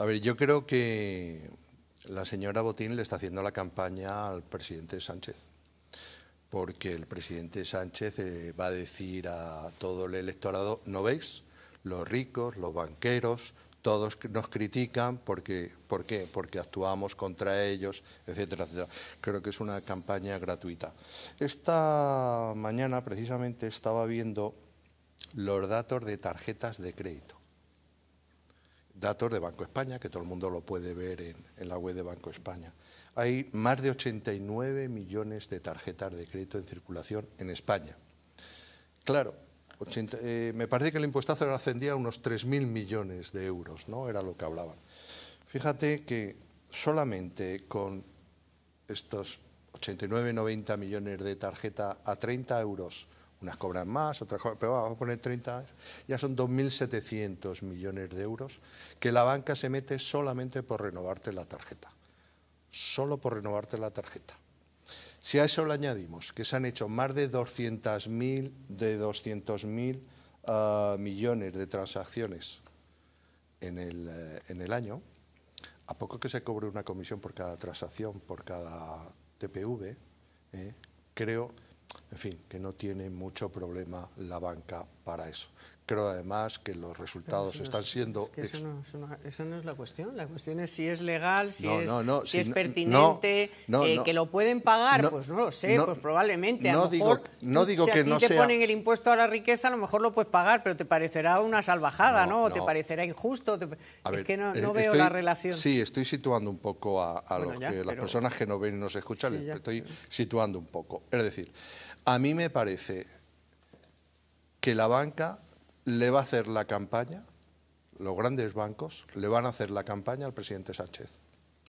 A ver, yo creo que la señora Botín le está haciendo la campaña al presidente Sánchez, porque el presidente Sánchez eh, va a decir a todo el electorado, ¿no veis? Los ricos, los banqueros, todos nos critican porque, ¿por qué? porque actuamos contra ellos, etcétera, etcétera. Creo que es una campaña gratuita. Esta mañana precisamente estaba viendo los datos de tarjetas de crédito datos de Banco España, que todo el mundo lo puede ver en, la web de Banco España. Hay más de 89 millones de tarjetas de crédito en circulación en España. Claro, eh, me parece que el impuestazo ascendía a unos 3.000 millones de euros, ¿no? Era lo que hablaban. Fíjate que solamente con estos 89-90 millones de tarjeta a 30 euros unas cobran más, otras cobran, pero vamos a poner 30, ya son 2.700 millones de euros que la banca se mete solamente por renovarte la tarjeta. Solo por renovarte la tarjeta. Si a eso le añadimos que se han hecho más de 200.000 de ah, millones de transacciones eh, en el, año, a poco que se cobre una comisión por cada transacción, por cada TPV, eh, creo en fin, que no tiene mucho problema la banca para eso. Creo además que los resultados están siendo... Es eso, no, eso, no, es la cuestión, la cuestión es si es legal, si, es, pertinente, que lo pueden pagar, pues no lo sé, pues probablemente. A no, lo mejor, digo, no digo si te ponen el impuesto a la riqueza, a lo mejor lo puedes pagar, pero te parecerá una salvajada, ¿no? O te parecerá injusto, es que no, eh, veo la relación. Sí, estoy situando un poco a, las personas que no ven y no escuchan, estoy situando un poco. Es decir, a mí me parece que la banca le va a hacer la campaña, los grandes bancos le van a hacer la campaña al presidente Sánchez.